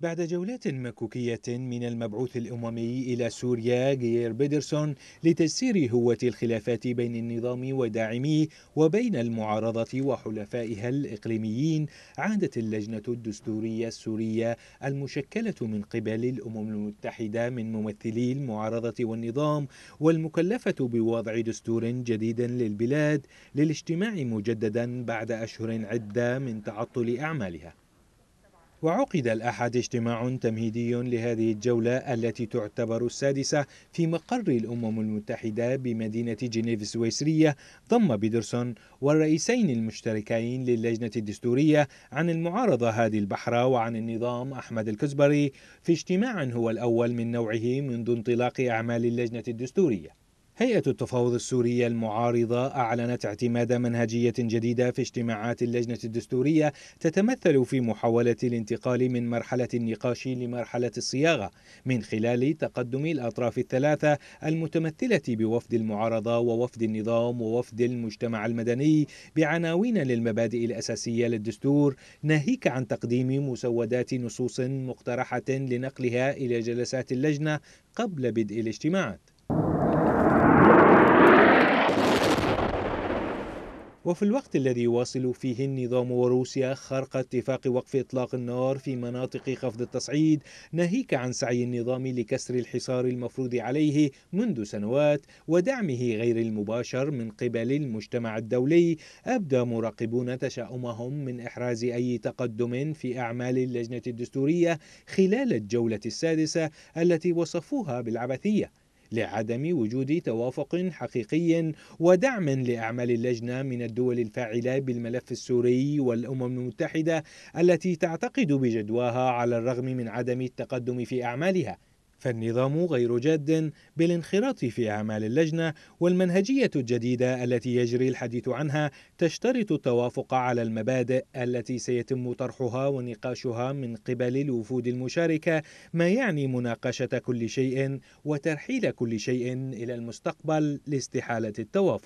بعد جولات مكوكية من المبعوث الأممي إلى سوريا غير بيدرسون لتسير هوة الخلافات بين النظام وداعميه وبين المعارضة وحلفائها الإقليميين عادت اللجنة الدستورية السورية المشكلة من قبل الأمم المتحدة من ممثلي المعارضة والنظام والمكلفة بوضع دستور جديد للبلاد للاجتماع مجددا بعد أشهر عدة من تعطل أعمالها وعقد الأحد اجتماع تمهيدي لهذه الجولة التي تعتبر السادسة في مقر الأمم المتحدة بمدينة جنيف السويسرية ضم بيدرسون والرئيسين المشتركين للجنة الدستورية عن المعارضة هادي البحرة وعن النظام أحمد الكزبري في اجتماع هو الأول من نوعه منذ انطلاق أعمال اللجنة الدستورية هيئة التفاوض السورية المعارضة أعلنت اعتماد منهجية جديدة في اجتماعات اللجنة الدستورية تتمثل في محاولة الانتقال من مرحلة النقاش لمرحلة الصياغة من خلال تقدم الأطراف الثلاثة المتمثلة بوفد المعارضة ووفد النظام ووفد المجتمع المدني بعناوين للمبادئ الأساسية للدستور ناهيك عن تقديم مسودات نصوص مقترحة لنقلها إلى جلسات اللجنة قبل بدء الاجتماعات وفي الوقت الذي يواصل فيه النظام وروسيا خرق اتفاق وقف إطلاق النار في مناطق خفض التصعيد ناهيك عن سعي النظام لكسر الحصار المفروض عليه منذ سنوات ودعمه غير المباشر من قبل المجتمع الدولي أبدى مراقبون تشاؤمهم من إحراز أي تقدم في أعمال اللجنة الدستورية خلال الجولة السادسة التي وصفوها بالعبثية لعدم وجود توافق حقيقي ودعم لأعمال اللجنة من الدول الفاعلة بالملف السوري والأمم المتحدة التي تعتقد بجدواها على الرغم من عدم التقدم في أعمالها فالنظام غير جاد بالانخراط في أعمال اللجنة والمنهجية الجديدة التي يجري الحديث عنها تشترط التوافق على المبادئ التي سيتم طرحها ونقاشها من قبل الوفود المشاركة ما يعني مناقشة كل شيء وترحيل كل شيء إلى المستقبل لاستحالة التوافق